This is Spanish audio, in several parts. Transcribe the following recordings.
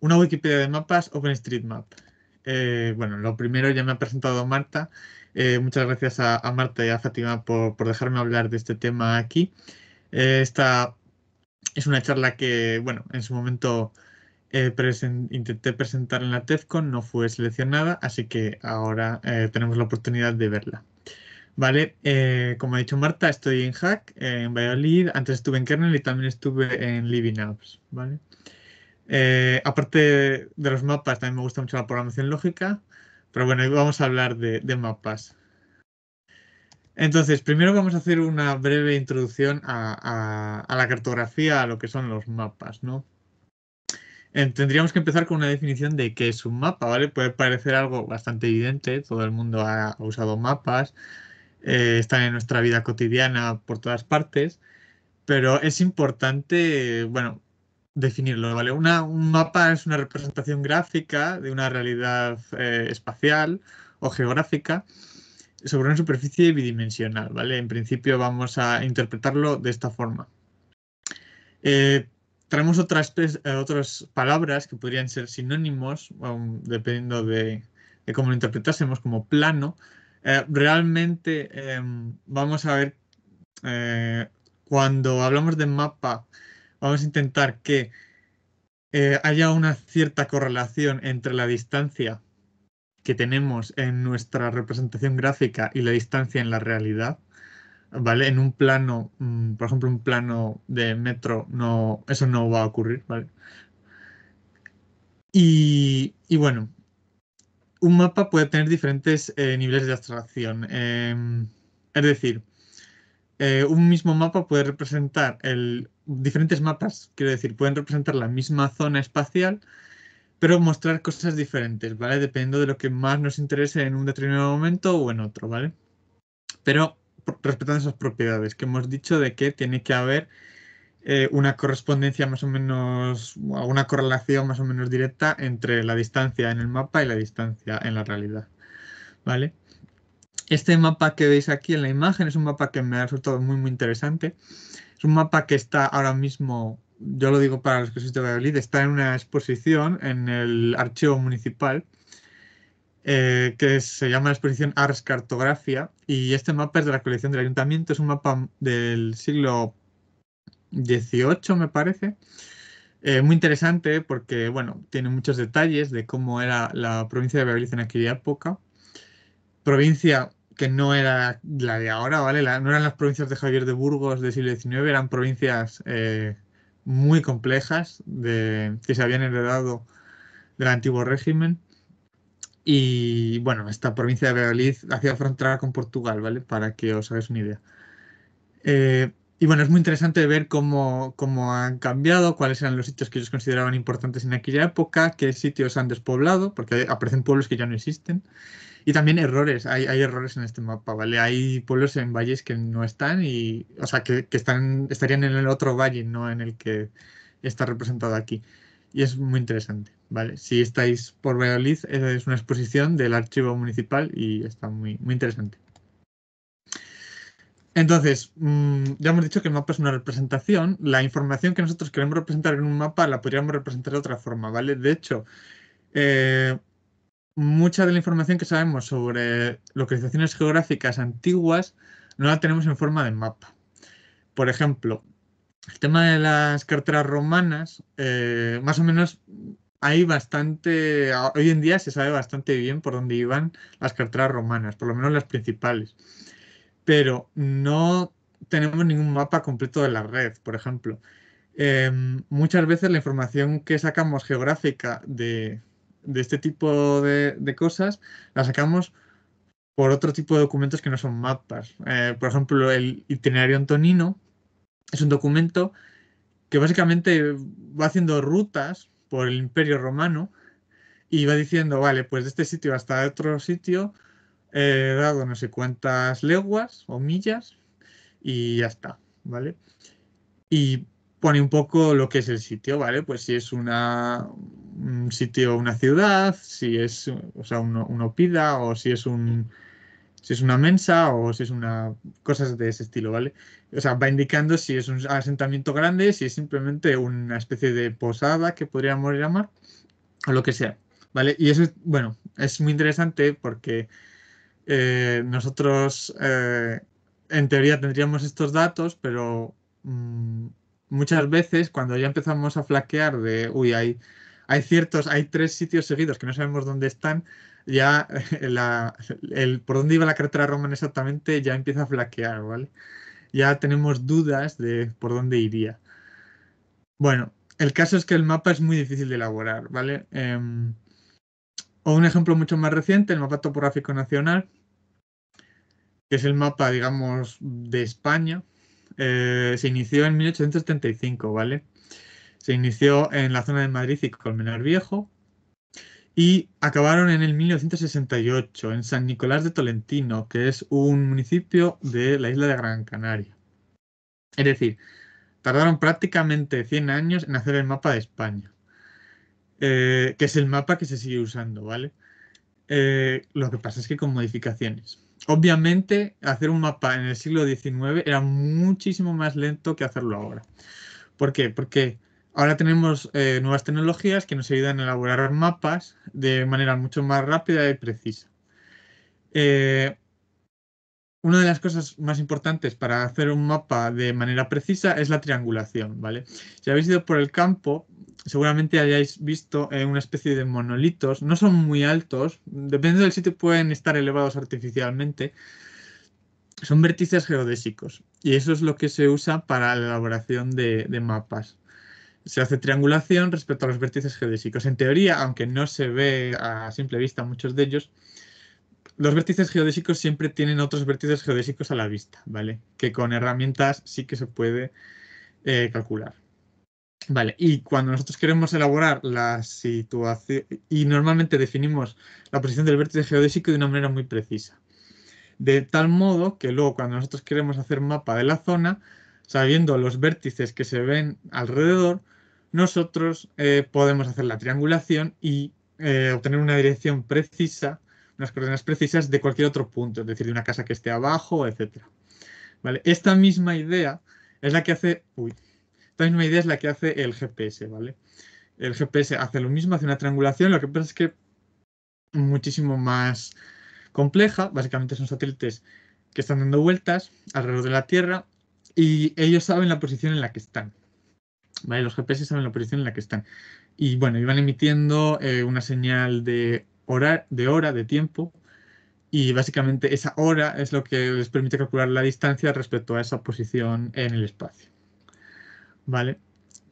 una Wikipedia de mapas OpenStreetMap. Eh, bueno, lo primero ya me ha presentado Marta. Eh, muchas gracias a, Marta y a Fátima por, dejarme hablar de este tema aquí. Eh, esta es una charla que, bueno, en su momento intenté presentar en la TEFCON, no fue seleccionada, así que ahora tenemos la oportunidad de verla. Vale, como ha dicho Marta, estoy en Hack, en Valladolid, antes estuve en Kernel y también estuve en Living Apps, ¿vale? Eh, aparte de los mapas, también me gusta mucho la programación lógica, pero bueno, hoy vamos a hablar de, mapas. Entonces, primero vamos a hacer una breve introducción a, la cartografía, a lo que son los mapas, tendríamos que empezar con una definición de qué es un mapa, ¿vale? Puede parecer algo bastante evidente, todo el mundo ha, usado mapas, eh, están en nuestra vida cotidiana por todas partes, pero es importante, bueno, definirlo, ¿vale? un mapa es una representación gráfica de una realidad eh, espacial o geográfica sobre una superficie bidimensional, ¿vale? En principio vamos a interpretarlo de esta forma. Eh, traemos otras, eh, otras palabras que podrían ser sinónimos, dependiendo de, cómo lo interpretásemos, como plano. realmente em, vamos a ver, cuando hablamos de mapa, vamos a intentar que eh, haya una cierta correlación entre la distancia que tenemos en nuestra representación gráfica y la distancia en la realidad. ¿Vale? En un plano, mm, por ejemplo, un plano de metro, no, eso no va a ocurrir, ¿vale? Y, bueno, un mapa puede tener diferentes eh, niveles de abstracción. Em, es decir, eh, un mismo mapa puede representar el, diferentes mapas, quiero decir, pueden representar la misma zona espacial, pero mostrar cosas diferentes, ¿vale? Dependiendo de lo que más nos interese en un determinado momento o en otro, ¿vale? Pero respetando esas propiedades que hemos dicho de que tiene que haber eh, una correspondencia más o menos, una correlación más o menos directa entre la distancia en el mapa y la distancia en la realidad, ¿vale? Este mapa que veis aquí en la imagen es un mapa que me ha resultado muy, muy interesante es un mapa que está ahora mismo, yo lo digo para los que sois de Valladolid, está en una exposición en el archivo municipal eh, que se llama la exposición Ars Cartografía y este mapa es de la colección del ayuntamiento, es un mapa del siglo XVIII me parece. Eh, muy interesante porque, bueno, tiene muchos detalles de cómo era la provincia de Valladolid en aquella época. Provincia que no era la de ahora, ¿vale? no eran las provincias de Javier de Burgos del siglo XIX, eran provincias eh, muy complejas de, que se habían heredado del antiguo régimen. Y bueno, esta provincia de Valladolid hacía frontera con Portugal, ¿vale? Para que os hagáis una idea. Eh, y bueno, es muy interesante ver cómo, cómo, han cambiado, cuáles eran los sitios que ellos consideraban importantes en aquella época, qué sitios han despoblado, porque aparecen pueblos que ya no existen, y también errores, hay, errores en este mapa, ¿vale? Hay pueblos en valles que no están y, o sea, que, están, estarían en el otro valle, no en el que está representado aquí. Y es muy interesante, ¿vale? Si estáis por Valladolid, eh, es una exposición del archivo municipal y está muy, muy interesante. Entonces, mm, ya hemos dicho que el mapa es una representación. La información que nosotros queremos representar en un mapa la podríamos representar de otra forma, ¿vale? De hecho, eh, mucha de la información que sabemos sobre localizaciones geográficas antiguas no la tenemos en forma de mapa. Por ejemplo, el tema de las carteras romanas, eh, más o menos hay bastante, hoy en día se sabe bastante bien por dónde iban las carteras romanas, por lo menos las principales, pero no tenemos ningún mapa completo de la red, por ejemplo. Em, muchas veces la información que sacamos geográfica de, de este tipo de, cosas las sacamos por otro tipo de documentos que no son mapas. Eh, por ejemplo, el itinerario antonino es un documento que básicamente va haciendo rutas por el imperio romano y va diciendo, vale, pues de este sitio hasta otro sitio he dado no sé cuántas leguas o millas y ya está, ¿vale? Y pone un poco lo que es el sitio, ¿vale? Pues si es una, un sitio, una ciudad, si es, o sea, uno, pida, o si es un si es una mensa o si es una cosas de ese estilo, ¿vale? O sea, va indicando si es un asentamiento grande, si es simplemente una especie de posada que podríamos llamar o lo que sea, ¿vale? Y eso, bueno, es muy interesante porque eh, nosotros eh, en teoría tendríamos estos datos, pero mm, muchas veces cuando ya empezamos a flaquear de, uy, hay, hay ciertos, hay tres sitios seguidos que no sabemos dónde están, ya el, por dónde iba la carretera romana exactamente ya empieza a flaquear, ¿vale? Ya tenemos dudas de por dónde iría. Bueno, el caso es que el mapa es muy difícil de elaborar, ¿vale? Em, o un ejemplo mucho más reciente, el mapa topográfico nacional, que es el mapa, digamos, de España, eh, se inició en 1875, ¿vale? Se inició en la zona de Madrid y Colmenar Viejo y acabaron en el 1968 en San Nicolás de Tolentino, que es un municipio de la isla de Gran Canaria. Es decir, tardaron prácticamente 100 años en hacer el mapa de España, eh, que es el mapa que se sigue usando, ¿vale? Eh, lo que pasa es que con modificaciones. Obviamente, hacer un mapa en el siglo XIX era muchísimo más lento que hacerlo ahora. ¿Por qué? Porque ahora tenemos eh, nuevas tecnologías que nos ayudan a elaborar mapas de manera mucho más rápida y precisa. Eh, una de las cosas más importantes para hacer un mapa de manera precisa es la triangulación, ¿vale? Si habéis ido por el campo, seguramente hayáis visto eh, una especie de monolitos. No son muy altos, depende del sitio pueden estar elevados artificialmente. Son vértices geodésicos y eso es lo que se usa para la elaboración de, mapas. Se hace triangulación respecto a los vértices geodésicos. En teoría, aunque no se ve a simple vista muchos de ellos, los vértices geodésicos siempre tienen otros vértices geodésicos a la vista, ¿vale? Que con herramientas sí que se puede eh, calcular. Vale, y cuando nosotros queremos elaborar la situación, y normalmente definimos la posición del vértice geodésico de una manera muy precisa. De tal modo que luego cuando nosotros queremos hacer mapa de la zona, sabiendo los vértices que se ven alrededor, nosotros eh, podemos hacer la triangulación y eh, obtener una dirección precisa, unas coordenadas precisas de cualquier otro punto, es decir, de una casa que esté abajo, etc. ¿Vale? Esta misma idea es la que hace también una idea es la que hace el GPS, ¿vale? El GPS hace lo mismo, hace una triangulación, lo que pasa es que muchísimo más compleja. Básicamente son satélites que están dando vueltas alrededor de la Tierra y ellos saben la posición en la que están. ¿Vale? Los GPS saben la posición en la que están. Y bueno, iban emitiendo eh, una señal de hora, de tiempo, y básicamente esa hora es lo que les permite calcular la distancia respecto a esa posición en el espacio. ¿vale?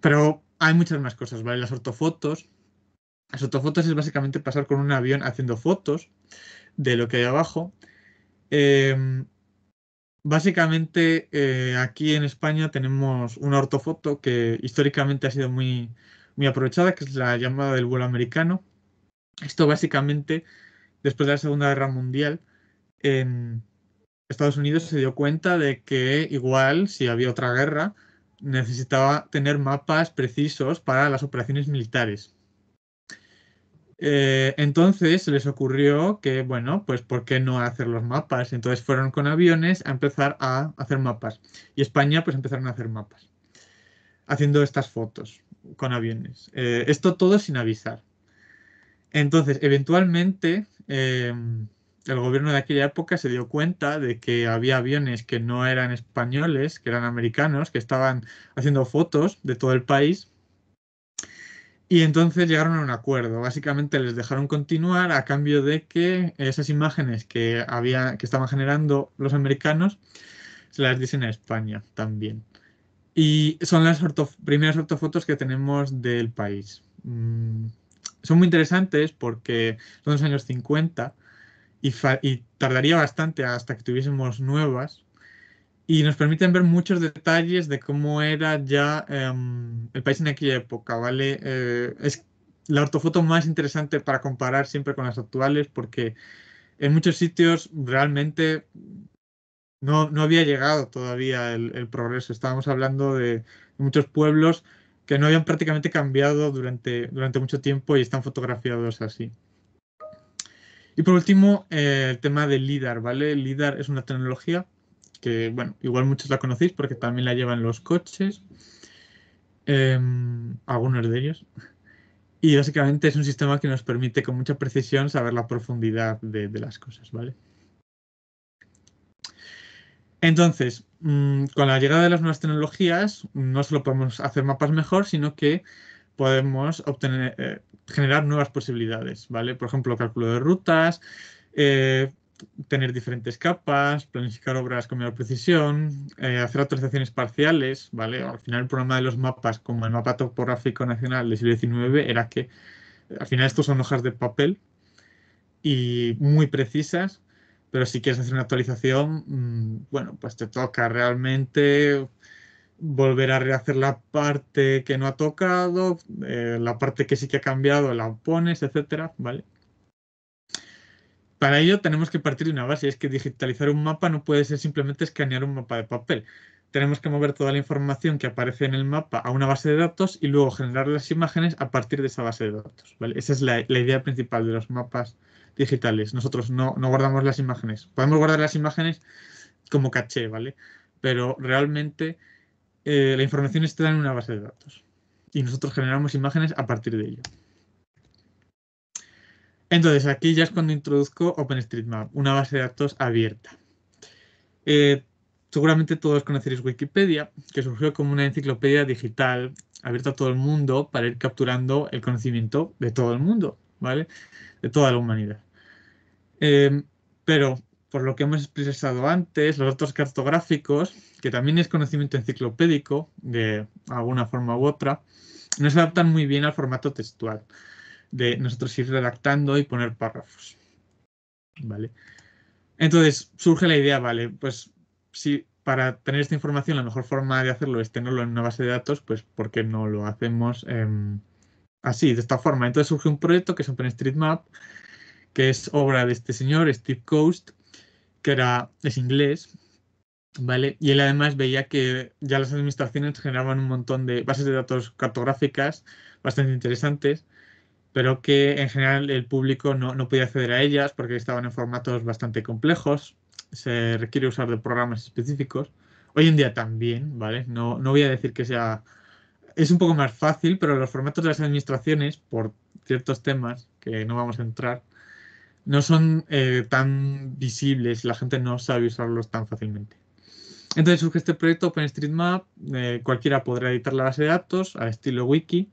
Pero hay muchas más cosas, ¿vale? Las ortofotos. Las ortofotos es básicamente pasar con un avión haciendo fotos de lo que hay abajo. Em, básicamente eh, aquí en España tenemos una ortofoto que históricamente ha sido muy, muy aprovechada, que es la llamada del vuelo americano. Esto básicamente, después de la Segunda Guerra Mundial, en Estados Unidos se dio cuenta de que igual si había otra guerra, necesitaba tener mapas precisos para las operaciones militares. Eh, entonces se les ocurrió que, bueno, pues ¿por qué no hacer los mapas? Entonces fueron con aviones a empezar a hacer mapas. Y España pues empezaron a hacer mapas, haciendo estas fotos con aviones. Eh, esto todo sin avisar. Entonces, eventualmente, eh, el gobierno de aquella época se dio cuenta de que había aviones que no eran españoles, que eran americanos, que estaban haciendo fotos de todo el país. Y entonces llegaron a un acuerdo. Básicamente les dejaron continuar a cambio de que esas imágenes que, había, que estaban generando los americanos se las dicen a España también. Y son las primeras ortofotos que tenemos del país. Mm, son muy interesantes porque son los años 50 y, tardaría bastante hasta que tuviésemos nuevas, y nos permiten ver muchos detalles de cómo era ya em, el país en aquella época, ¿vale? Eh, es la ortofoto más interesante para comparar siempre con las actuales porque en muchos sitios realmente no, no había llegado todavía el, el, progreso. Estábamos hablando de muchos pueblos que no habían prácticamente cambiado durante, durante mucho tiempo y están fotografiados así. Y por último, eh, el tema del LIDAR, ¿vale? LIDAR es una tecnología que, bueno, igual muchos la conocéis porque también la llevan los coches, em, algunos de ellos. Y básicamente es un sistema que nos permite con mucha precisión saber la profundidad de, las cosas, ¿vale? Entonces, mm, con la llegada de las nuevas tecnologías, no solo podemos hacer mapas mejor, sino que podemos obtener, eh, generar nuevas posibilidades, ¿vale? Por ejemplo, cálculo de rutas, eh, tener diferentes capas, planificar obras con mayor precisión, eh, hacer actualizaciones parciales, ¿vale? Al final el problema de los mapas, como el mapa topográfico nacional del siglo XIX, era que al final estos son hojas de papel y muy precisas, pero si quieres hacer una actualización, mm, bueno, pues te toca realmente volver a rehacer la parte que no ha tocado, eh, la parte que sí que ha cambiado la pones, etcétera, ¿vale? Para ello tenemos que partir de una base, es que digitalizar un mapa no puede ser simplemente escanear un mapa de papel. Tenemos que mover toda la información que aparece en el mapa a una base de datos y luego generar las imágenes a partir de esa base de datos, Esa es la, idea principal de los mapas digitales. Nosotros no, no guardamos las imágenes. Podemos guardar las imágenes como caché, ¿vale? Pero realmente eh, la información está en una base de datos y nosotros generamos imágenes a partir de ello. Entonces, aquí ya es cuando introduzco OpenStreetMap, una base de datos abierta. Eh, seguramente todos conoceréis Wikipedia, que surgió como una enciclopedia digital abierta a todo el mundo para ir capturando el conocimiento de todo el mundo, ¿vale? De toda la humanidad. Eh, pero por lo que hemos expresado antes, los datos cartográficos, que también es conocimiento enciclopédico de alguna forma u otra, no se adaptan muy bien al formato textual de nosotros ir redactando y poner párrafos. ¿Vale? Entonces, surge la idea, vale, pues si para tener esta información la mejor forma de hacerlo es tenerlo en una base de datos, pues ¿por qué no lo hacemos em, así, de esta forma? Entonces surge un proyecto que es OpenStreetMap, que es obra de este señor, Steve Coast, que era, es inglés, ¿vale? Y él además veía que ya las administraciones generaban un montón de bases de datos cartográficas bastante interesantes, pero que en general el público no, no podía acceder a ellas porque estaban en formatos bastante complejos, se requiere usar de programas específicos. Hoy en día también, ¿vale? No, no voy a decir que sea... Es un poco más fácil, pero los formatos de las administraciones, por ciertos temas que no vamos a entrar, no son eh, tan visibles, la gente no sabe usarlos tan fácilmente. Entonces surge este proyecto OpenStreetMap, eh, cualquiera podrá editar la base de datos a estilo wiki.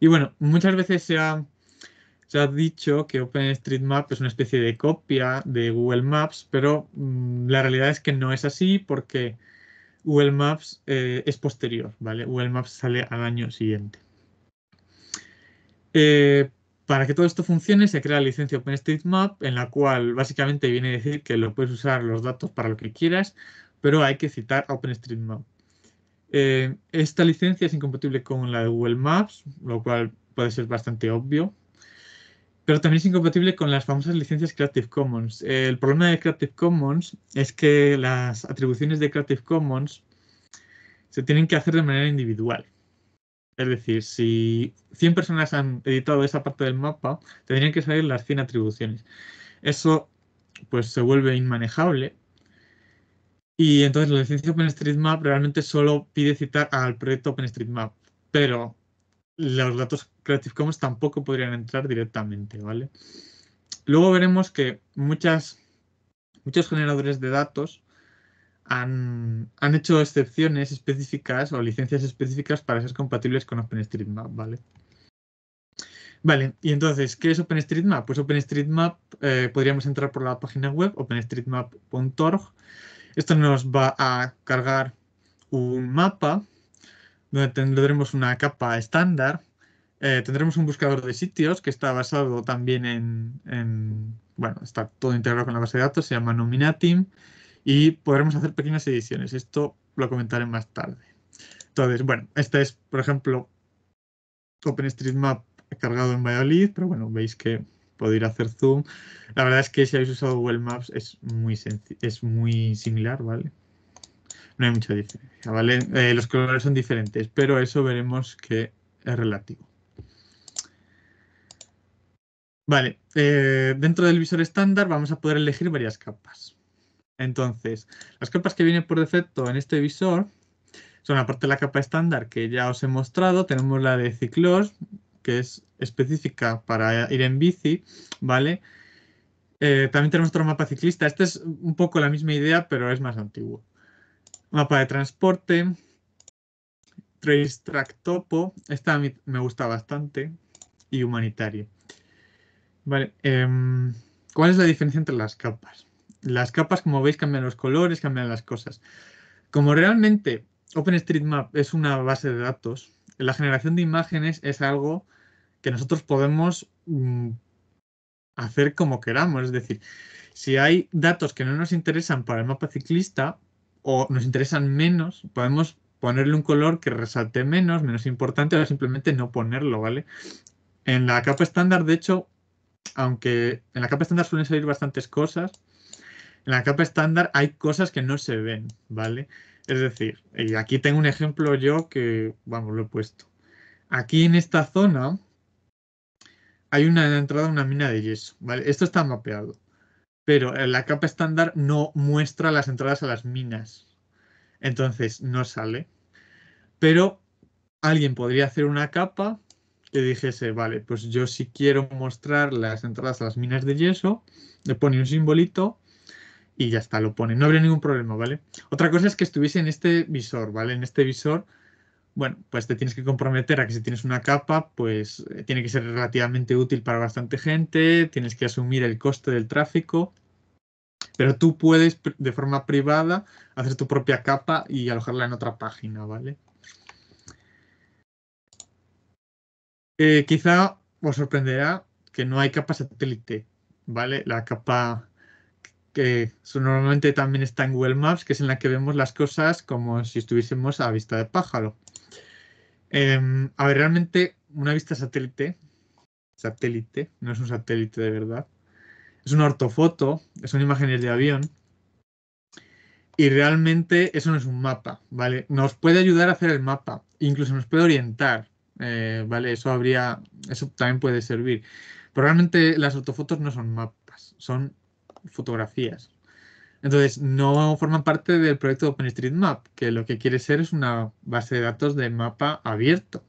Y bueno, muchas veces se ha, se ha dicho que OpenStreetMap es una especie de copia de Google Maps, pero mm, la realidad es que no es así porque Google Maps eh, es posterior, ¿vale? Google Maps sale al año siguiente. Para que todo esto funcione se crea la licencia OpenStreetMap en la cual básicamente viene a decir que lo puedes usar los datos para lo que quieras, pero hay que citar a OpenStreetMap. Eh, esta licencia es incompatible con la de Google Maps, lo cual puede ser bastante obvio, pero también es incompatible con las famosas licencias Creative Commons. Eh, el problema de Creative Commons es que las atribuciones de Creative Commons se tienen que hacer de manera individual. Es decir, si 100 personas han editado esa parte del mapa, tendrían que salir las 100 atribuciones. Eso pues se vuelve inmanejable. Y entonces la licencia OpenStreetMap realmente solo pide citar al proyecto OpenStreetMap, pero los datos Creative Commons tampoco podrían entrar directamente, ¿vale? Luego veremos que muchos generadores de datos han, hecho excepciones específicas o licencias específicas para ser compatibles con OpenStreetMap, ¿vale? Vale, y entonces, ¿qué es OpenStreetMap? Pues OpenStreetMap, eh, podríamos entrar por la página web, openstreetmap.org. Esto nos va a cargar un mapa, donde tendremos una capa estándar. Eh, tendremos un buscador de sitios que está basado también en, en, bueno, está todo integrado con la base de datos, se llama Nominatim y podremos hacer pequeñas ediciones. Esto lo comentaré más tarde. Entonces, bueno, este es, por ejemplo, OpenStreetMap cargado en Valladolid, pero bueno, veis que puedo ir a hacer zoom. La verdad es que si habéis usado Google Maps es muy, es muy similar, ¿vale? No hay mucha diferencia, ¿vale? Eh, los colores son diferentes, pero eso veremos que es relativo. Vale, eh, dentro del visor estándar vamos a poder elegir varias capas. Entonces, las capas que vienen por defecto en este visor son aparte de la capa estándar que ya os he mostrado, tenemos la de ciclos, que es específica para ir en bici, ¿vale? Eh, también tenemos otro mapa ciclista, este es un poco la misma idea, pero es más antiguo. Mapa de transporte, Trace Track Topo, esta me gusta bastante, y humanitario. Vale, em, ¿cuál es la diferencia entre las capas? las capas, como veis, cambian los colores, cambian las cosas. Como realmente OpenStreetMap es una base de datos, la generación de imágenes es algo que nosotros podemos mm, hacer como queramos. Es decir, si hay datos que no nos interesan para el mapa ciclista o nos interesan menos, podemos ponerle un color que resalte menos, menos importante, o simplemente no ponerlo, ¿vale? En la capa estándar, de hecho, aunque en la capa estándar suelen salir bastantes cosas, en la capa estándar hay cosas que no se ven, ¿vale? Es decir, y aquí tengo un ejemplo yo que, vamos, lo he puesto. Aquí en esta zona hay una entrada a una mina de yeso, ¿vale? Esto está mapeado, pero en la capa estándar no muestra las entradas a las minas. Entonces, no sale. Pero alguien podría hacer una capa que dijese, vale, pues yo si quiero mostrar las entradas a las minas de yeso, le pone un simbolito y ya está, lo pone. No habría ningún problema, ¿vale? Otra cosa es que estuviese en este visor, ¿vale? En este visor, bueno, pues te tienes que comprometer a que si tienes una capa, pues eh, tiene que ser relativamente útil para bastante gente, tienes que asumir el coste del tráfico, pero tú puedes de forma privada hacer tu propia capa y alojarla en otra página, ¿vale? Eh, quizá os sorprenderá que no hay capa satélite, ¿vale? La capa que normalmente también está en Google Maps, que es en la que vemos las cosas como si estuviésemos a vista de pájaro. Em, a ver, realmente una vista satélite, satélite, no es un satélite de verdad, es una ortofoto, son imágenes de avión, y realmente eso no es un mapa, ¿vale? Nos puede ayudar a hacer el mapa, incluso nos puede orientar, eh, ¿vale? Eso habría, eso también puede servir. Pero realmente las ortofotos no son mapas, son fotografías. Entonces, no forman parte del proyecto OpenStreetMap, que lo que quiere ser es una base de datos de mapa abierto.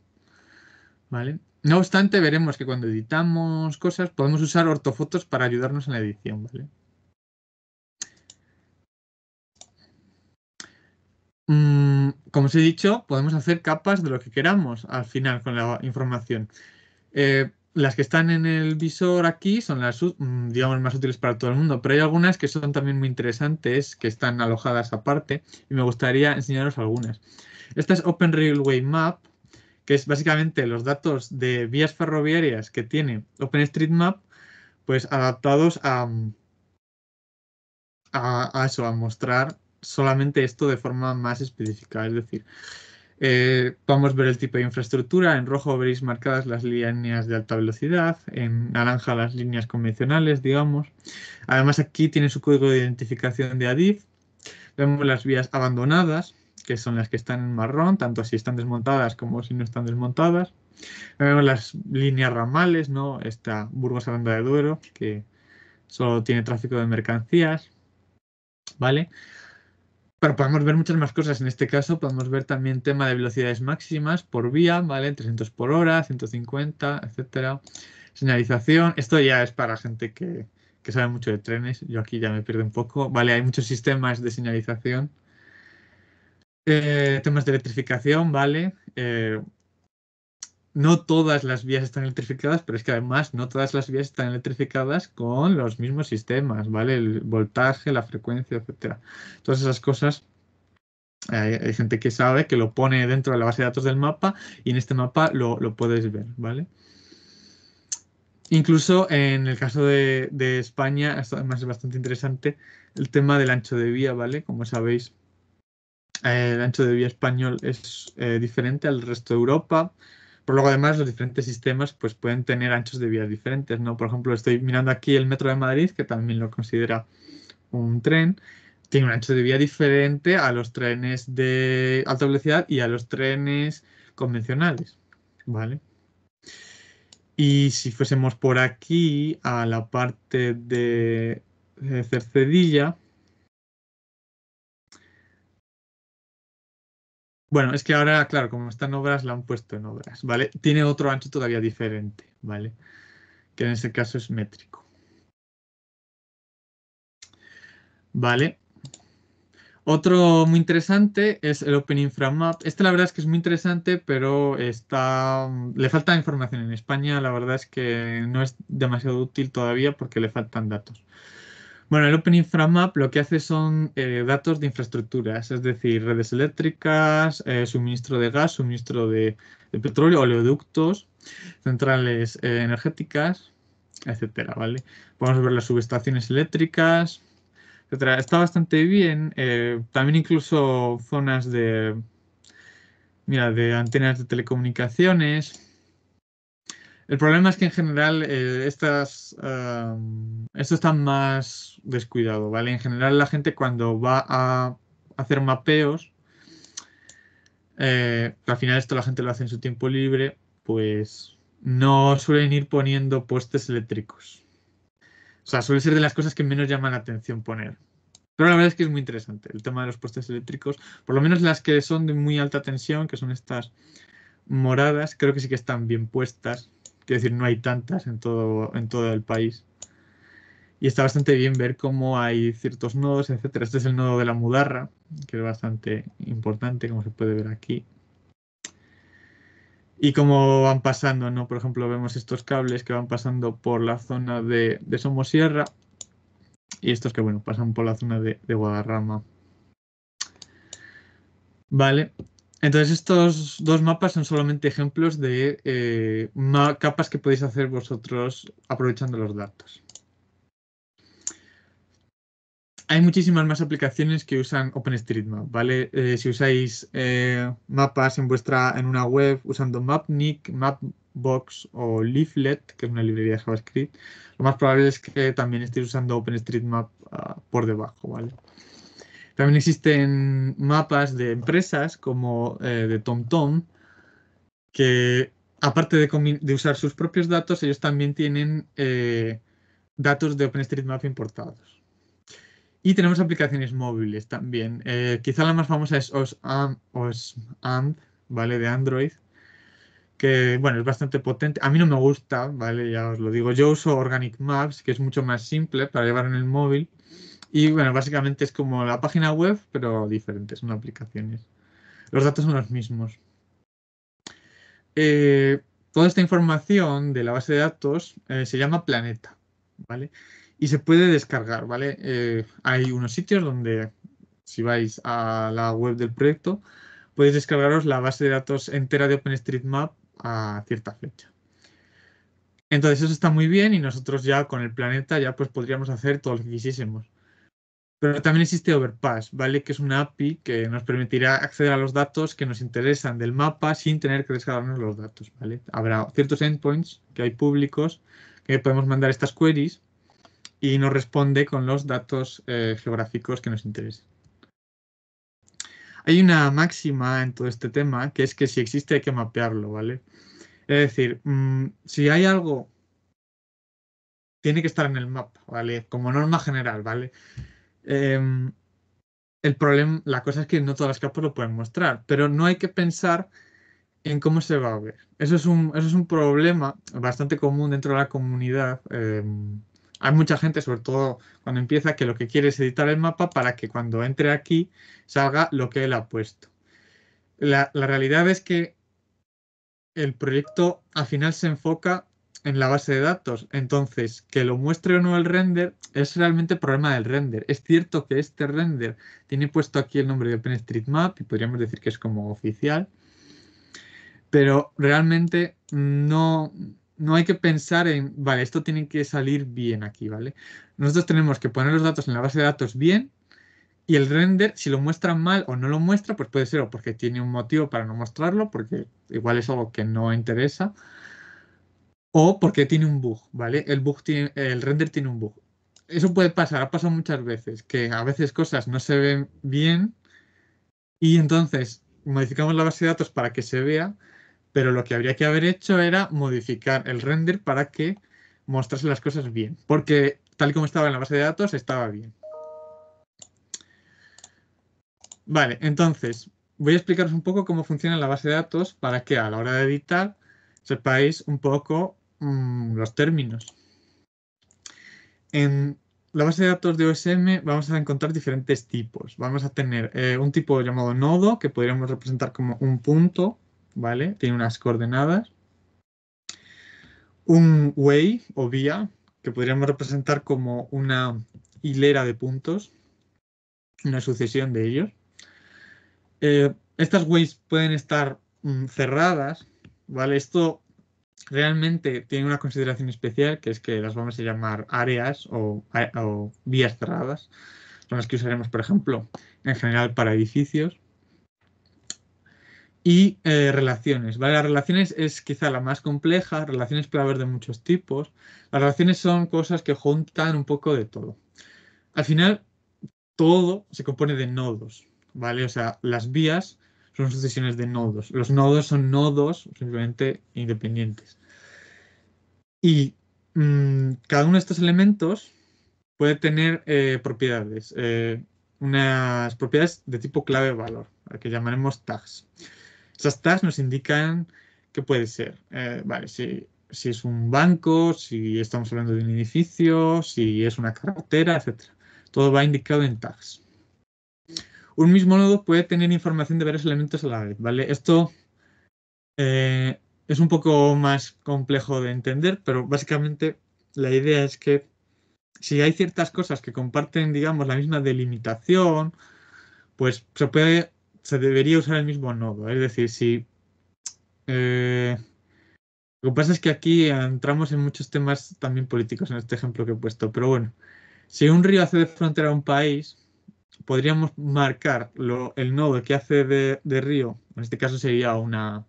¿Vale? No obstante, veremos que cuando editamos cosas podemos usar ortofotos para ayudarnos en la edición. ¿vale? Mm, como os he dicho, podemos hacer capas de lo que queramos al final con la información. Eh, las que están en el visor aquí son las, mm, digamos, más útiles para todo el mundo, pero hay algunas que son también muy interesantes, que están alojadas aparte, y me gustaría enseñaros algunas. Esta es Open Railway Map, que es básicamente los datos de vías ferroviarias que tiene OpenStreetMap, pues adaptados a, a, a eso, a mostrar solamente esto de forma más específica. Es decir, eh, podemos ver el tipo de infraestructura. En rojo veréis marcadas las líneas de alta velocidad, en naranja las líneas convencionales, digamos. Además aquí tiene su código de identificación de ADIF. Vemos las vías abandonadas, que son las que están en marrón, tanto si están desmontadas como si no están desmontadas. Vemos las líneas ramales, ¿no? Esta Burgos Aranda de Duero, que solo tiene tráfico de mercancías, ¿vale? podemos ver muchas más cosas. En este caso podemos ver también tema de velocidades máximas por vía, ¿vale? 300 por hora, 150, etcétera. Señalización. Esto ya es para gente que, sabe mucho de trenes. Yo aquí ya me pierdo un poco. Vale, hay muchos sistemas de señalización. Eh, temas de electrificación, ¿vale? Eh, no todas las vías están electrificadas, pero es que además no todas las vías están electrificadas con los mismos sistemas, ¿vale? El voltaje, la frecuencia, etcétera. Todas esas cosas hay, gente que sabe que lo pone dentro de la base de datos del mapa y en este mapa lo, lo puedes ver, ¿vale? Incluso en el caso de, de, España, esto además es bastante interesante, el tema del ancho de vía, ¿vale? Como sabéis, eh, el ancho de vía español es eh, diferente al resto de Europa. Pero luego además los diferentes sistemas pues pueden tener anchos de vía diferentes, ¿no? Por ejemplo, estoy mirando aquí el metro de Madrid, que también lo considera un tren, tiene un ancho de vía diferente a los trenes de alta velocidad y a los trenes convencionales, ¿vale? Y si fuésemos por aquí a la parte de, de Cercedilla, Bueno, es que ahora, claro, como está en obras, la han puesto en obras, ¿vale? Tiene otro ancho todavía diferente, ¿vale? Que en este caso es métrico. ¿Vale? Otro muy interesante es el Open InfraMap. Este la verdad es que es muy interesante, pero está le falta información. En España la verdad es que no es demasiado útil todavía porque le faltan datos. Bueno, el Open InfraMap lo que hace son eh, datos de infraestructuras, es decir, redes eléctricas, eh, suministro de gas, suministro de, petróleo, oleoductos, centrales eh, energéticas, etcétera, ¿vale? Podemos ver las subestaciones eléctricas, etcétera. Está bastante bien, también incluso zonas de, mira, de antenas de telecomunicaciones, el problema es que en general eh, estas, esto está más descuidado, ¿vale? En general la gente cuando va a hacer mapeos, eh, al final esto la gente lo hace en su tiempo libre, pues no suelen ir poniendo postes eléctricos. O sea, suele ser de las cosas que menos llaman la atención poner. Pero la verdad es que es muy interesante el tema de los postes eléctricos, por lo menos las que son de muy alta tensión, que son estas moradas, creo que sí que están bien puestas Quiero decir, no hay tantas en todo, en todo el país. Y está bastante bien ver cómo hay ciertos nodos, etcétera. Este es el nodo de la mudarra, que es bastante importante, como se puede ver aquí. Y cómo van pasando, ¿no? Por ejemplo, vemos estos cables que van pasando por la zona de, de Somosierra y estos que, bueno, pasan por la zona de, de Guadarrama. Vale, entonces, estos dos mapas son solamente ejemplos de eh, capas que podéis hacer vosotros aprovechando los datos. Hay muchísimas más aplicaciones que usan OpenStreetMap, ¿vale? Eh, si usáis eh, mapas en, vuestra, en una web usando Mapnik, Mapbox o Leaflet, que es una librería de JavaScript, lo más probable es que también estéis usando OpenStreetMap ah, por debajo, ¿vale? También existen mapas de empresas como eh, de TomTom, que aparte de, usar sus propios datos, ellos también tienen eh, datos de OpenStreetMap importados. Y tenemos aplicaciones móviles también. Eh, quizá la más famosa es OS and ¿vale? De Android, que, bueno, es bastante potente. A mí no me gusta, ¿vale? Ya os lo digo. Yo uso Organic Maps, que es mucho más simple para llevar en el móvil. Y bueno, básicamente es como la página web, pero diferentes, son aplicaciones. Los datos son los mismos. Eh, toda esta información de la base de datos eh, se llama Planeta, ¿vale? Y se puede descargar, ¿vale? Eh, hay unos sitios donde, si vais a la web del proyecto, podéis descargaros la base de datos entera de OpenStreetMap a cierta fecha. Entonces eso está muy bien y nosotros ya con el planeta ya pues podríamos hacer todo lo que quisiésemos. Pero también existe Overpass, ¿vale? Que es una API que nos permitirá acceder a los datos que nos interesan del mapa sin tener que descargarnos los datos, ¿vale? Habrá ciertos endpoints que hay públicos que podemos mandar estas queries y nos responde con los datos eh, geográficos que nos interesen. Hay una máxima en todo este tema que es que si existe hay que mapearlo, ¿vale? Es decir, mm, si hay algo, tiene que estar en el mapa, ¿vale? Como norma general, ¿vale? Em, el problema, la cosa es que no todas las capas lo pueden mostrar, pero no hay que pensar en cómo se va a ver. Eso es un, eso es un problema bastante común dentro de la comunidad. Em, hay mucha gente, sobre todo cuando empieza, que lo que quiere es editar el mapa para que cuando entre aquí salga lo que él ha puesto. La, la realidad es que el proyecto al final se enfoca en la base de datos. Entonces, que lo muestre o no el render es realmente problema del render. Es cierto que este render tiene puesto aquí el nombre de OpenStreetMap y podríamos decir que es como oficial, pero realmente no, no hay que pensar en, vale, esto tiene que salir bien aquí, ¿vale? Nosotros tenemos que poner los datos en la base de datos bien y el render, si lo muestra mal o no lo muestra, pues puede ser o porque tiene un motivo para no mostrarlo, porque igual es algo que no interesa, o porque tiene un bug, ¿vale? El, bug el render tiene un bug. Eso puede pasar, ha pasado muchas veces, que a veces cosas no se ven bien y entonces modificamos la base de datos para que se vea, pero lo que habría que haber hecho era modificar el render para que mostrase las cosas bien, porque tal y como estaba en la base de datos estaba bien. Vale, entonces voy a explicaros un poco cómo funciona la base de datos para que a la hora de editar sepáis un poco Mm, los términos. En la base de datos de OSM vamos a encontrar diferentes tipos. Vamos a tener eh, un tipo llamado nodo, que podríamos representar como un punto, ¿vale? Tiene unas coordenadas. Un way o vía, que podríamos representar como una hilera de puntos, una sucesión de ellos. Eh, estas ways pueden estar mm, cerradas, ¿vale? Esto realmente tiene una consideración especial, que es que las vamos a llamar áreas o, vías cerradas. Son las que usaremos, por ejemplo, en general para edificios. Y eh, relaciones, ¿vale? Las relaciones es quizá la más compleja, relaciones puede haber de muchos tipos. Las relaciones son cosas que juntan un poco de todo. Al final, todo se compone de nodos, ¿vale? O sea, las vías son sucesiones de nodos. Los nodos son nodos simplemente independientes. Y mm, cada uno de estos elementos puede tener eh, propiedades, eh, unas propiedades de tipo clave-valor, que llamaremos tags. Esas tags nos indican qué puede ser. Eh, vale, si, si, es un banco, si estamos hablando de un edificio, si es una carretera, etc. Todo va indicado en tags un mismo nodo puede tener información de varios elementos a la vez, ¿vale? Esto eh, es un poco más complejo de entender, pero básicamente la idea es que si hay ciertas cosas que comparten, digamos, la misma delimitación, pues se puede, se debería usar el mismo nodo. Es decir, si... Eh, lo que pasa es que aquí entramos en muchos temas también políticos en este ejemplo que he puesto, pero bueno, si un río hace de frontera a un país, podríamos marcar el nodo que hace de, río, en este caso sería una,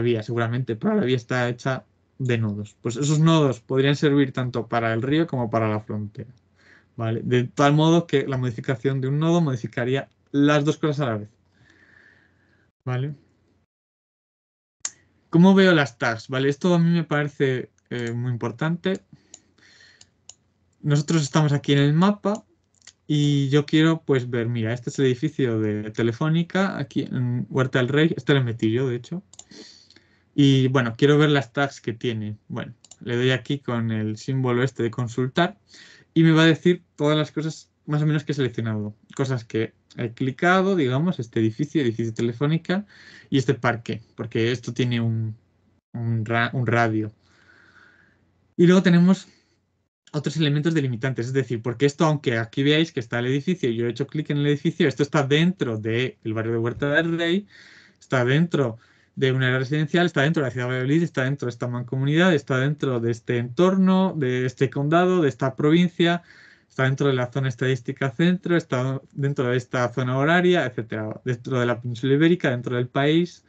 vía seguramente, pero la vía está hecha de nodos. Pues esos nodos podrían servir tanto para el río como para la frontera. ¿vale? De tal modo que la modificación de un nodo modificaría las dos cosas a la vez. ¿Vale? ¿Cómo veo las tags? ¿Vale? Esto a mí me parece eh, muy importante. Nosotros estamos aquí en el mapa y yo quiero pues ver, mira, este es el edificio de Telefónica, aquí en Huerta del Rey, este lo metí yo de hecho. Y bueno, quiero ver las tags que tiene. Bueno, le doy aquí con el símbolo este de consultar y me va a decir todas las cosas más o menos que he seleccionado. Cosas que he clicado, digamos, este edificio, edificio Telefónica y este parque, porque esto tiene un, un radio. Y luego tenemos otros elementos delimitantes. Es decir, porque esto, aunque aquí veáis que está el edificio, yo he hecho clic en el edificio, esto está dentro del barrio de Huerta de Rey, está dentro de una área residencial, está dentro de la ciudad de Valladolid, está dentro de esta mancomunidad, está dentro de este entorno, de este condado, de esta provincia, está dentro de la zona estadística centro, está dentro de esta zona horaria, etcétera, dentro de la península ibérica, dentro del país,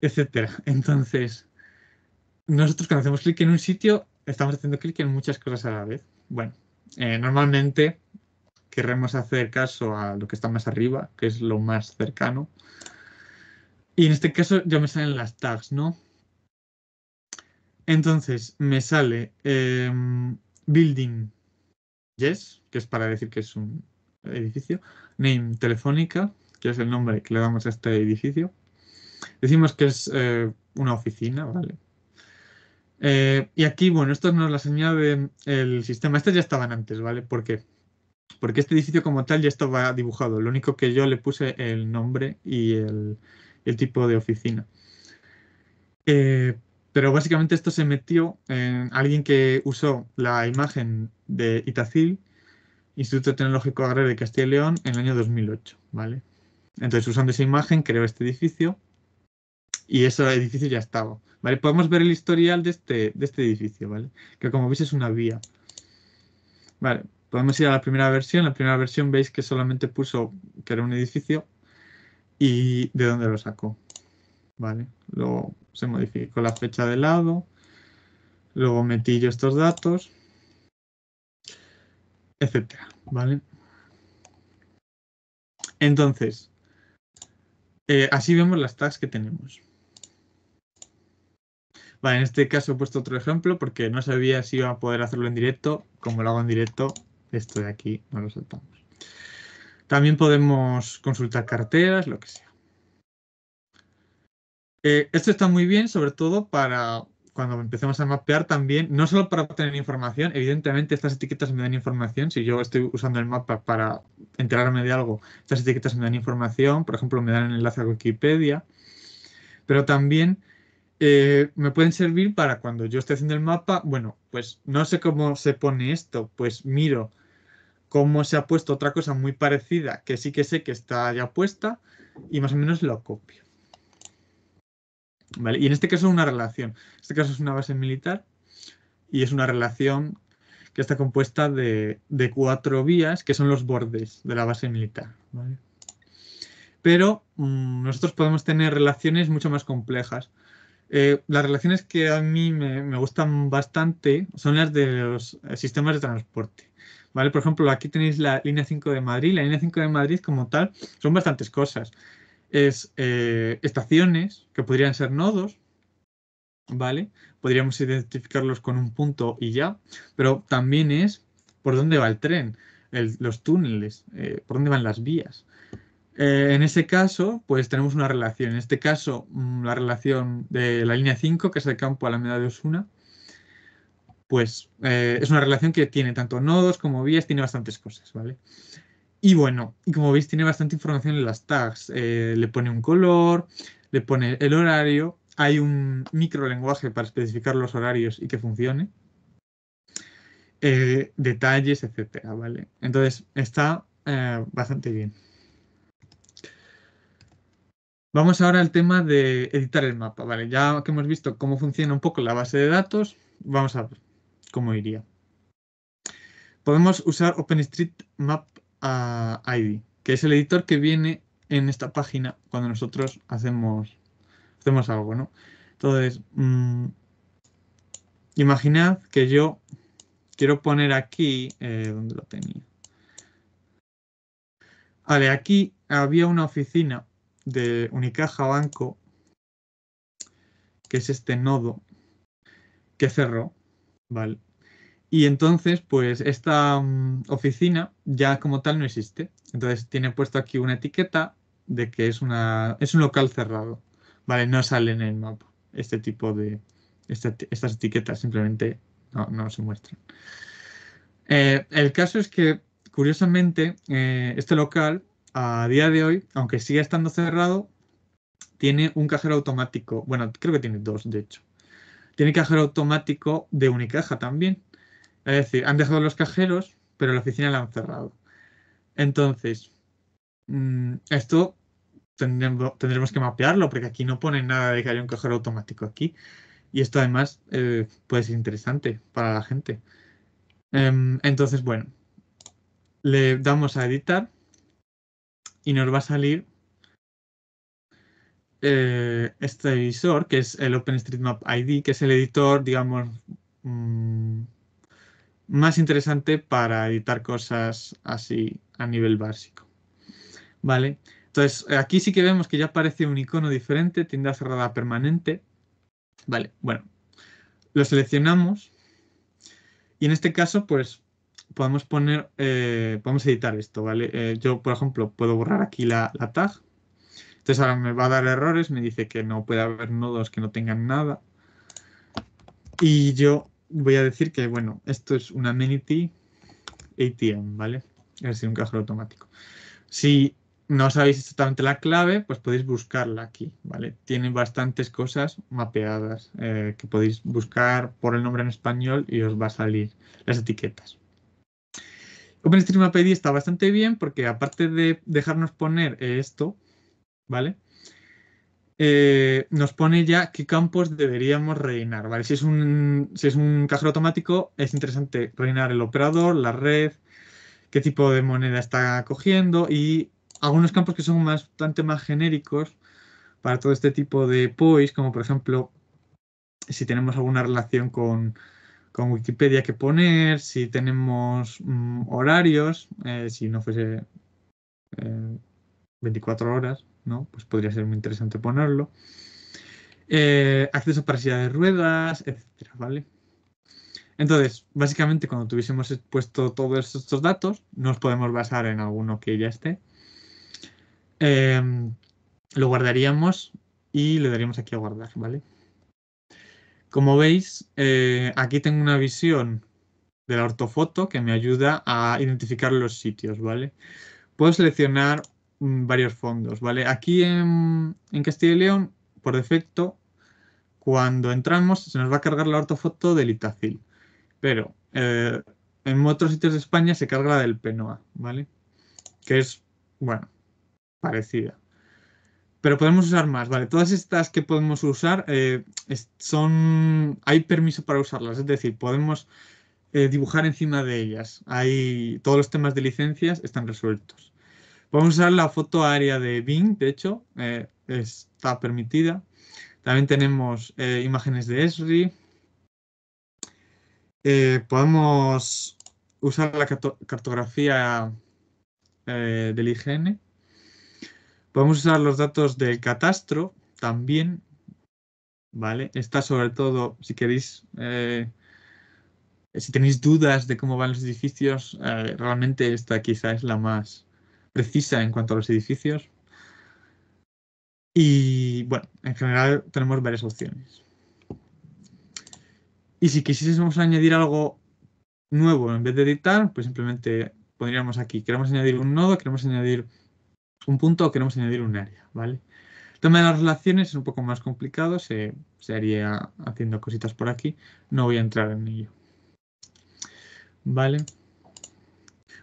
etcétera. Entonces, nosotros cuando hacemos clic en un sitio, estamos haciendo clic en muchas cosas a la vez. Bueno, eh, normalmente queremos hacer caso a lo que está más arriba, que es lo más cercano. Y en este caso ya me salen las tags, ¿no? Entonces me sale em, building yes, que es para decir que es un edificio, name telefónica, que es el nombre que le damos a este edificio. Decimos que es eh, una oficina, ¿vale? Eh, y aquí, bueno, esto nos la señala el sistema. Estas ya estaban antes, ¿vale? ¿Por qué? Porque este edificio como tal ya estaba dibujado. Lo único que yo le puse el nombre y el, tipo de oficina. Eh, pero básicamente esto se metió en alguien que usó la imagen de Itacil, Instituto Tecnológico Agrario de Castilla y León, en el año 2008, ¿vale? Entonces, usando esa imagen, creó este edificio y ese edificio ya estaba. Podemos ver el historial de este, de este edificio, ¿vale? Que como veis es una vía. Vale, podemos ir a la primera versión. La primera versión veis que solamente puso que era un edificio y de dónde lo sacó. Vale, luego se modificó la fecha de lado. Luego metí yo estos datos, etcétera, ¿vale? Entonces, eh, así vemos las tags que tenemos en este caso he puesto otro ejemplo porque no sabía si iba a poder hacerlo en directo. Como lo hago en directo, esto de aquí no lo saltamos. También podemos consultar carteras, lo que sea. Eh, esto está muy bien, sobre todo para cuando empecemos a mapear también, no solo para obtener información, evidentemente estas etiquetas me dan información, si yo estoy usando el mapa para enterarme de algo, estas etiquetas me dan información, por ejemplo, me dan el enlace a Wikipedia, pero también eh, me pueden servir para cuando yo esté haciendo el mapa, bueno, pues no sé cómo se pone esto, pues miro cómo se ha puesto otra cosa muy parecida que sí que sé que está ya puesta y más o menos lo copio. y en este caso es una relación. En este caso es una base militar y es una relación que está compuesta de, cuatro vías que son los bordes de la base militar. Pero mm, nosotros podemos tener relaciones mucho más complejas. Eh, las relaciones que a mí me, gustan bastante son las de los eh, sistemas de transporte. ¿vale? Por ejemplo, aquí tenéis la línea 5 de Madrid. La línea 5 de Madrid como tal son bastantes cosas. Es eh, estaciones, que podrían ser nodos, ¿vale? Podríamos identificarlos con un punto y ya, pero también es por dónde va el tren, los túneles, por dónde van las vías. Eh, en ese caso, pues tenemos una relación. En este caso, mm, la relación de la línea 5, que es el campo a la medida de Osuna, pues eh, es una relación que tiene tanto nodos como vías, tiene bastantes cosas, ¿vale? Y bueno, y como veis tiene bastante información en las tags. Eh, le pone un color, le pone el horario, hay un micro lenguaje para especificar los horarios y que funcione. detalles, etcétera, ¿vale? Entonces está bastante bien. Vamos ahora al tema de editar el mapa. Vale, ya que hemos visto cómo funciona un poco la base de datos, vamos a ver cómo iría. Podemos usar OpenStreetMap ah, ID, que es el editor que viene en esta página cuando nosotros hacemos, hacemos algo, ¿no? Entonces, mm, imaginad que yo quiero poner aquí, eh, ¿dónde lo tenía? Vale, aquí había una oficina de Unicaja Banco, que es este nodo que cerró, ¿vale? Y entonces, pues esta mm, oficina ya como tal no existe. Entonces tiene puesto aquí una etiqueta de que es, una, es un local cerrado, ¿vale? No sale en el mapa este tipo de... Este estas etiquetas simplemente no, se muestran. Eh, el caso es que, curiosamente, eh, este local a día de hoy, aunque siga estando cerrado, tiene un cajero automático. Bueno, creo que tiene dos, de hecho. Tiene cajero automático de Unicaja también. Es decir, han dejado los cajeros, pero la oficina la han cerrado. Entonces, mm, esto tendremos, que mapearlo, porque aquí no pone nada de que haya un cajero automático aquí. Y esto además eh, puede ser interesante para la gente. Em, entonces, bueno, le damos a editar y nos va a salir eh, este visor, que es el OpenStreetMap ID, que es el editor, digamos, mm, más interesante para editar cosas así a nivel básico. ¿Vale? Entonces, aquí sí que vemos que ya aparece un icono diferente, tienda cerrada permanente. Vale, bueno, lo seleccionamos y en este caso, pues podemos poner, eh, podemos editar esto, ¿vale? Eh, yo, por ejemplo, puedo borrar aquí la, tag. Entonces ahora me va a dar errores, me dice que no puede haber nodos que no tengan nada. Y yo voy a decir que, bueno, esto es un amenity ATM, ¿vale? Es decir, un cajero automático. Si no sabéis exactamente la clave, pues podéis buscarla aquí, ¿vale? Tiene bastantes cosas mapeadas eh, que podéis buscar por el nombre en español y os va a salir las etiquetas. OpenStreetMap está bastante bien porque aparte de dejarnos poner eh, esto, ¿vale? Eh, nos pone ya qué campos deberíamos reinar, ¿vale? Si es, un, si es un cajero automático, es interesante reinar el operador, la red, qué tipo de moneda está cogiendo y algunos campos que son bastante más genéricos para todo este tipo de POIs, como por ejemplo si tenemos alguna relación con, con Wikipedia que poner, si tenemos mm, horarios, eh, si no fuese 24 eh, horas, ¿no? Pues podría ser muy interesante ponerlo. Eh, acceso para silla de ruedas, etcétera, ¿vale? Entonces, básicamente, cuando tuviésemos puesto todos estos datos, nos podemos basar en alguno que ya esté. Em, lo guardaríamos y le daríamos aquí a guardar, ¿vale? Como veis, eh, aquí tengo una visión de la ortofoto que me ayuda a identificar los sitios, ¿vale? Puedo seleccionar mm, varios fondos, ¿vale? Aquí en, Castilla y León, por defecto, cuando entramos se nos va a cargar la ortofoto del Itacil, pero eh, en otros sitios de España se carga la del Penoa, ¿vale? Que es, bueno, parecida pero podemos usar más, ¿vale? Todas estas que podemos usar eh, son... hay permiso para usarlas, es decir, podemos eh, dibujar encima de ellas. Hay... Todos los temas de licencias están resueltos. Podemos usar la foto área de Bing, de hecho, eh, está permitida. También tenemos imágenes de Esri. podemos usar la cartografía del IGN Podemos usar los datos del catastro también, ¿vale? Está sobre todo, si queréis, eh, si tenéis dudas de cómo van los edificios, eh, realmente esta quizá es la más precisa en cuanto a los edificios. Y bueno, en general tenemos varias opciones. Y si quisiésemos añadir algo nuevo en vez de editar, pues simplemente pondríamos aquí, queremos añadir un nodo, queremos añadir un punto o queremos añadir un área, ¿vale? El tema de las relaciones es un poco más complicado, se, haría haciendo cositas por aquí, no voy a entrar en ello. ¿Vale?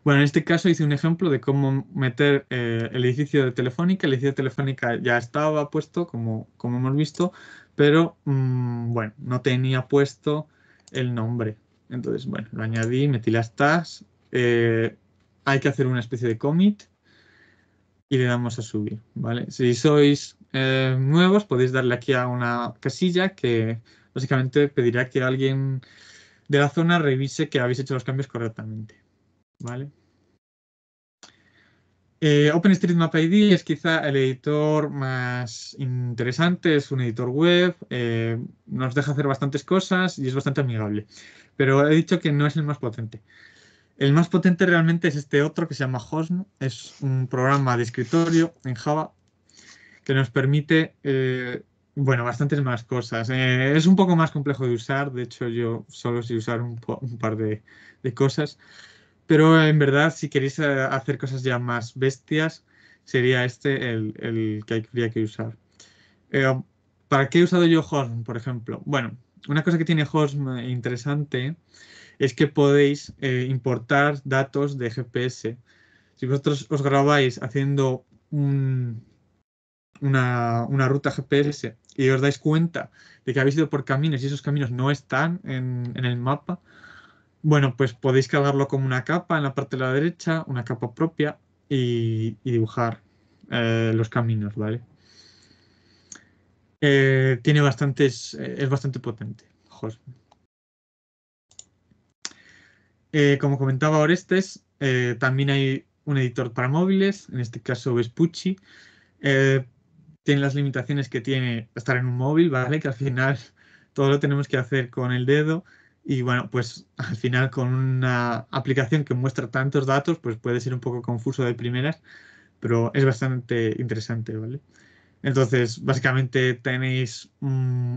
Bueno, en este caso hice un ejemplo de cómo meter eh, el edificio de Telefónica. El edificio de Telefónica ya estaba puesto, como, como hemos visto, pero mm, bueno, no tenía puesto el nombre. Entonces, bueno, lo añadí, metí las tags. Eh, hay que hacer una especie de commit y le damos a subir, ¿vale? Si sois eh, nuevos podéis darle aquí a una casilla que básicamente pedirá que alguien de la zona revise que habéis hecho los cambios correctamente, ¿vale? Eh, OpenStreetMap ID es quizá el editor más interesante, es un editor web, eh, nos deja hacer bastantes cosas y es bastante amigable, pero he dicho que no es el más potente. El más potente realmente es este otro que se llama Hosm. Es un programa de escritorio en Java que nos permite, eh, bueno, bastantes más cosas. Eh, es un poco más complejo de usar. De hecho, yo solo sé usar un, par de, cosas. Pero en verdad, si queréis eh, hacer cosas ya más bestias, sería este el, que habría que usar. ¿Para qué he usado yo Hosm, por ejemplo? Bueno, una cosa que tiene Hosm interesante es que podéis eh, importar datos de GPS. Si vosotros os grabáis haciendo un, una, ruta GPS y os dais cuenta de que habéis ido por caminos y esos caminos no están en, el mapa, bueno, pues podéis cargarlo como una capa en la parte de la derecha, una capa propia y, dibujar eh, los caminos, ¿vale? Eh, tiene bastantes, es bastante potente. Eh, como comentaba Orestes, eh, también hay un editor para móviles, en este caso Vespucci. Eh, tiene las limitaciones que tiene estar en un móvil, ¿vale? Que al final todo lo tenemos que hacer con el dedo. Y bueno, pues al final con una aplicación que muestra tantos datos, pues puede ser un poco confuso de primeras, pero es bastante interesante, ¿vale? Entonces, básicamente tenéis mm,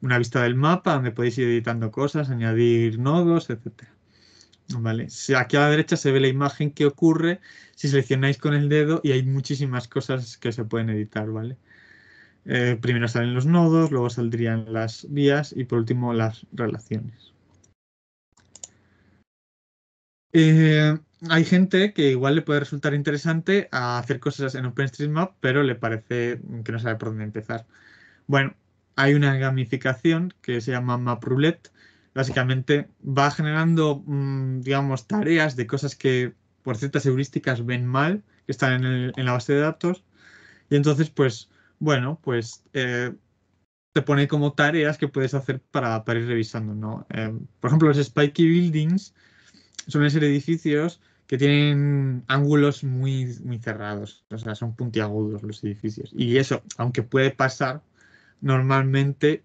una vista del mapa donde podéis ir editando cosas, añadir nodos, etc. Vale. aquí a la derecha se ve la imagen que ocurre si seleccionáis con el dedo y hay muchísimas cosas que se pueden editar. ¿vale? Eh, primero salen los nodos, luego saldrían las vías y por último las relaciones. Eh, hay gente que igual le puede resultar interesante hacer cosas en OpenStreetMap, pero le parece que no sabe por dónde empezar. Bueno, hay una gamificación que se llama MapRoulette. Básicamente va generando, mm, digamos, tareas de cosas que por ciertas heurísticas ven mal, que están en, la base de datos. Y entonces, pues, bueno, pues eh, te pone como tareas que puedes hacer para, ir revisando, ¿no? Eh, por ejemplo, los spiky buildings suelen ser edificios que tienen ángulos muy, muy cerrados, o sea, son puntiagudos los edificios. Y eso, aunque puede pasar, normalmente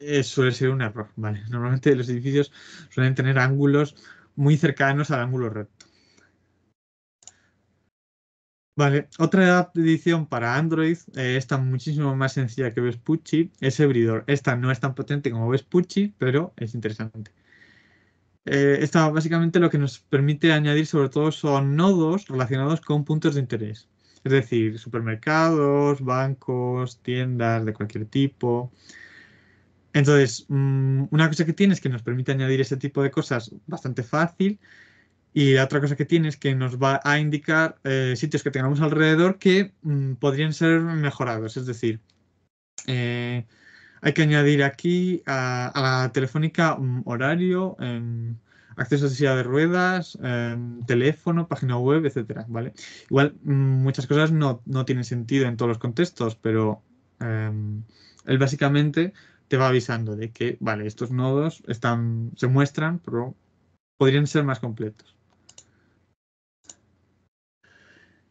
eh, suele ser un error, ¿vale? Normalmente los edificios suelen tener ángulos muy cercanos al ángulo recto. Vale, otra edición para Android, eh, esta muchísimo más sencilla que Vespucci, es Ebridor. Esta no es tan potente como Vespucci, pero es interesante. Eh, básicamente lo que nos permite añadir sobre todo son nodos relacionados con puntos de interés. Es decir, supermercados, bancos, tiendas de cualquier tipo. Entonces, mm, una cosa que tiene es que nos permite añadir ese tipo de cosas bastante fácil. Y la otra cosa que tiene es que nos va a indicar eh, sitios que tengamos alrededor que mm, podrían ser mejorados. Es decir, eh, hay que añadir aquí a, la telefónica mm, horario, em, acceso a silla de ruedas, em, teléfono, página web, etc. Igual mm, muchas cosas no, tienen sentido en todos los contextos, pero em, él básicamente te va avisando de que, vale, estos nodos están, se muestran, pero podrían ser más completos.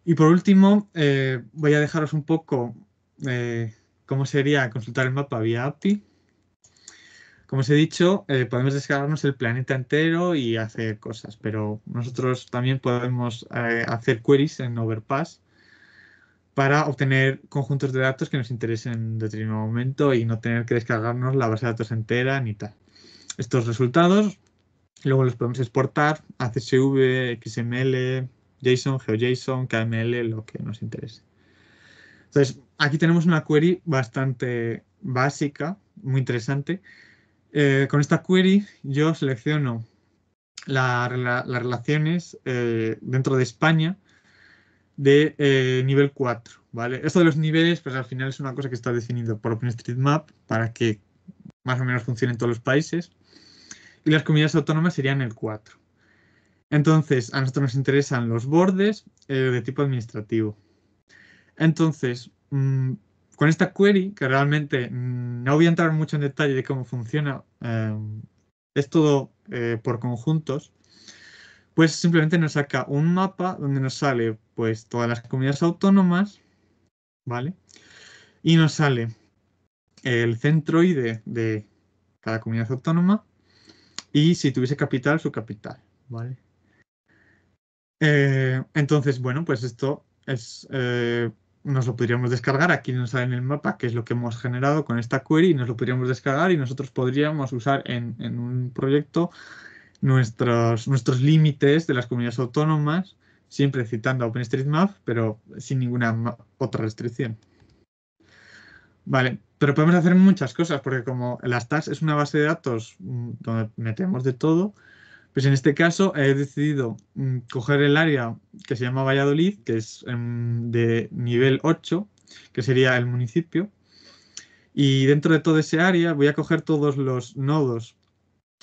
Y por último, eh, voy a dejaros un poco eh, ¿Cómo sería consultar el mapa vía API? Como os he dicho, eh, podemos descargarnos el planeta entero y hacer cosas, pero nosotros también podemos eh, hacer queries en Overpass para obtener conjuntos de datos que nos interesen en determinado momento y no tener que descargarnos la base de datos entera ni tal. Estos resultados luego los podemos exportar a CSV, XML, JSON, GeoJSON, KML, lo que nos interese. Entonces, aquí tenemos una query bastante básica, muy interesante. Eh, con esta query yo selecciono las relaciones eh, dentro de España de eh, nivel 4. ¿vale? Esto de los niveles, pues al final es una cosa que está definido por OpenStreetMap para que más o menos funcione en todos los países. Y las comunidades autónomas serían el 4. Entonces, a nosotros nos interesan los bordes de tipo administrativo. Entonces, Mm, con esta query, que realmente mm, no voy a entrar mucho en detalle de cómo funciona, em, es todo eh, por conjuntos, pues simplemente nos saca un mapa donde nos sale pues todas las comunidades autónomas, ¿vale? Y nos sale el centroide de cada comunidad autónoma y si tuviese capital, su capital, ¿vale? Eh, entonces, bueno, pues esto es eh, nos lo podríamos descargar. Aquí nos sale en el mapa que es lo que hemos generado con esta query nos lo podríamos descargar y nosotros podríamos usar en, un proyecto nuestros, nuestros límites de las comunidades autónomas, siempre citando OpenStreetMap, pero sin ninguna otra restricción. Vale, pero podemos hacer muchas cosas, porque como las tags es una base de datos mm, donde metemos de todo, pues en este caso he decidido mm, coger el área que se llama Valladolid, que es em, de nivel 8, que sería el municipio. Y dentro de todo ese área voy a coger todos los nodos,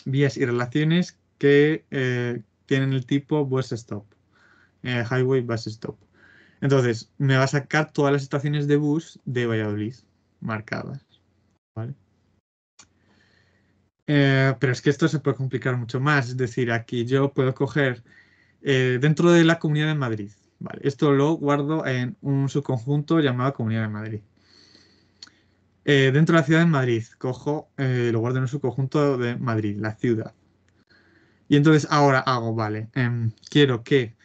vías y relaciones que eh, tienen el tipo bus stop, eh, highway bus stop. Entonces, me va a sacar todas las estaciones de bus de Valladolid marcadas. ¿vale? Eh, pero es que esto se puede complicar mucho más. Es decir, aquí yo puedo coger eh, dentro de la Comunidad de Madrid. Vale, esto lo guardo en un subconjunto llamado Comunidad de Madrid. Eh, dentro de la ciudad de Madrid, cojo, lo guardo en un subconjunto de Madrid, la ciudad. Y entonces ahora hago, vale, em, quiero que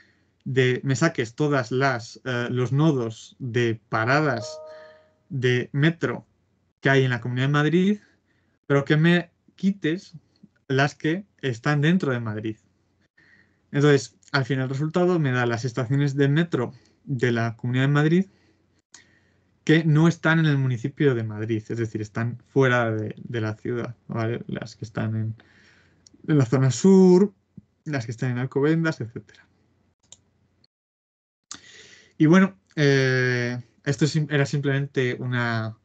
me saques todos las los nodos de paradas de metro que hay en la Comunidad de Madrid, pero que me quites las que están dentro de Madrid. Entonces, al final el resultado me da las estaciones de metro de la Comunidad de Madrid que no están en el municipio de Madrid, es decir, están fuera de, la ciudad, ¿vale? Las que están en, la zona sur, las que están en Alcobendas, etc. Y bueno, eh, esto era simplemente una,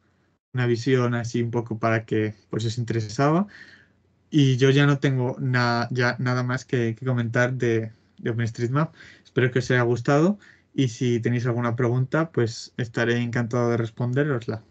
una visión así un poco para que pues os interesaba. Y yo ya no tengo na, ya nada más que, comentar de, de OpenStreetMap. Espero que os haya gustado y si tenéis alguna pregunta, pues estaré encantado de responderosla.